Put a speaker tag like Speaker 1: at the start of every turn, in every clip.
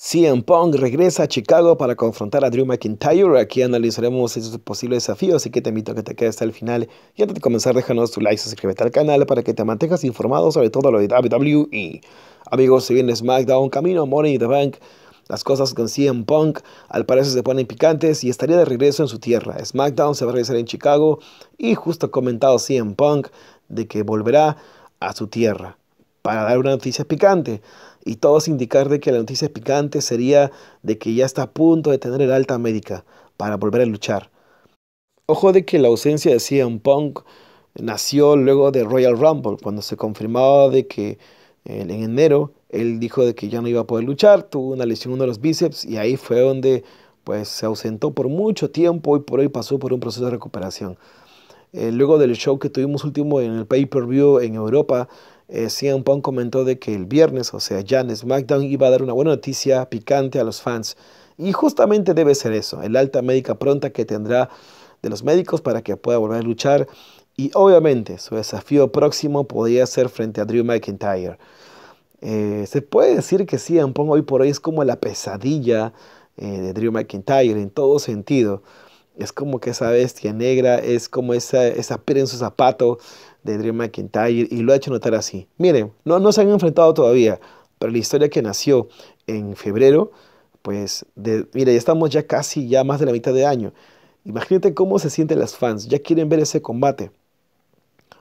Speaker 1: CM Punk regresa a Chicago para confrontar a Drew McIntyre. Aquí analizaremos esos posibles desafíos, así que te invito a que te quedes hasta el final. Y antes de comenzar, déjanos tu like, suscríbete al canal para que te mantengas informado sobre todo lo de WWE. Amigos, si viene SmackDown, camino Money in the Bank. Las cosas con CM Punk al parecer se ponen picantes y estaría de regreso en su tierra. SmackDown se va a realizar en Chicago y justo ha comentado CM Punk de que volverá a su tierra para dar una noticia picante. Y todos indicar de que la noticia picante sería de que ya está a punto de tener el alta médica para volver a luchar. Ojo de que la ausencia de CM Punk nació luego de Royal Rumble, cuando se confirmaba de que eh, en enero él dijo de que ya no iba a poder luchar, tuvo una lesión en uno de los bíceps y ahí fue donde pues se ausentó por mucho tiempo y por hoy pasó por un proceso de recuperación. Eh, luego del show que tuvimos último en el pay-per-view en Europa, eh, CM comentó de que el viernes, o sea, ya en SmackDown iba a dar una buena noticia picante a los fans. Y justamente debe ser eso, el alta médica pronta que tendrá de los médicos para que pueda volver a luchar. Y obviamente su desafío próximo podría ser frente a Drew McIntyre. Eh, se puede decir que CM Punk hoy por hoy es como la pesadilla eh, de Drew McIntyre en todo sentido. Es como que esa bestia negra, es como esa, esa en su zapato de Drew McIntyre y lo ha hecho notar así. Miren, no, no se han enfrentado todavía, pero la historia que nació en febrero, pues, de, mira, ya estamos ya casi, ya más de la mitad de año. Imagínate cómo se sienten las fans, ya quieren ver ese combate.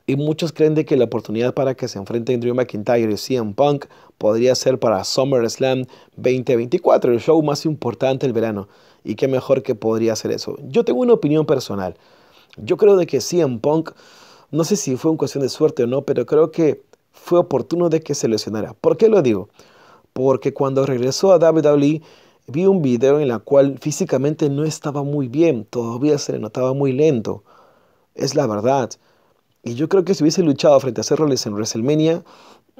Speaker 1: Y muchos creen de que la oportunidad para que se enfrenten Drew McIntyre y CM Punk podría ser para SummerSlam 2024, el show más importante del verano. Y qué mejor que podría ser eso. Yo tengo una opinión personal. Yo creo de que CM Punk no sé si fue una cuestión de suerte o no, pero creo que fue oportuno de que se lesionara. ¿Por qué lo digo? Porque cuando regresó a WWE vi un video en el cual físicamente no estaba muy bien, todavía se le notaba muy lento. Es la verdad. Y yo creo que si hubiese luchado frente a Cerroles en WrestleMania,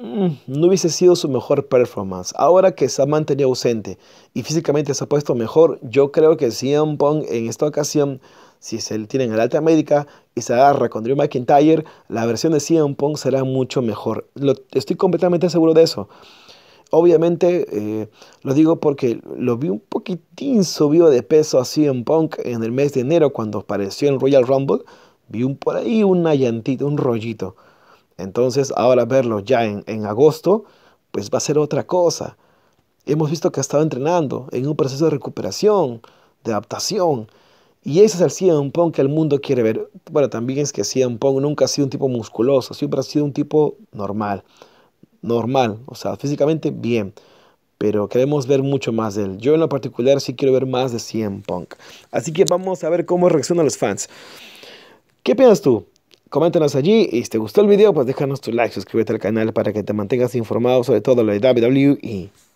Speaker 1: Mm, no hubiese sido su mejor performance. Ahora que se ha mantenido ausente y físicamente se ha puesto mejor, yo creo que CM Punk en esta ocasión, si se le tiene en el alta médica y se agarra con Drew McIntyre, la versión de CM Punk será mucho mejor. estoy completamente seguro de eso. Obviamente, eh, lo digo porque lo vi un poquitín subido de peso a CM Punk en el mes de enero cuando apareció en Royal Rumble. Vi un, por ahí una llantita, un rollito. Entonces ahora verlo ya en, agosto, pues va a ser otra cosa. Hemos visto que ha estado entrenando en un proceso de recuperación, de adaptación. Y ese es el CM Punk que el mundo quiere ver. Bueno, también es que CM Punk nunca ha sido un tipo musculoso, siempre ha sido un tipo normal. Normal, o sea, físicamente bien. Pero queremos ver mucho más de él. Yo en lo particular sí quiero ver más de CM Punk. Así que vamos a ver cómo reaccionan los fans. ¿Qué piensas tú? coméntanos allí y si te gustó el video, pues déjanos tu like, suscríbete al canal para que te mantengas informado sobre todo lo de WWE.